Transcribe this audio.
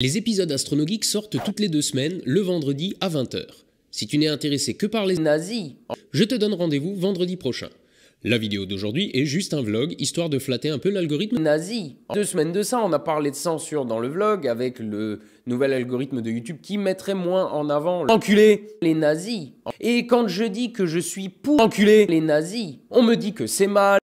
Les épisodes astronomiques sortent toutes les deux semaines, le vendredi à 20h. Si tu n'es intéressé que par les nazis, je te donne rendez-vous vendredi prochain. La vidéo d'aujourd'hui est juste un vlog, histoire de flatter un peu l'algorithme nazi. Deux semaines de ça, on a parlé de censure dans le vlog avec le nouvel algorithme de YouTube qui mettrait moins en avant enculé les nazis. Et quand je dis que je suis pour Enculé. les nazis, on me dit que c'est mal.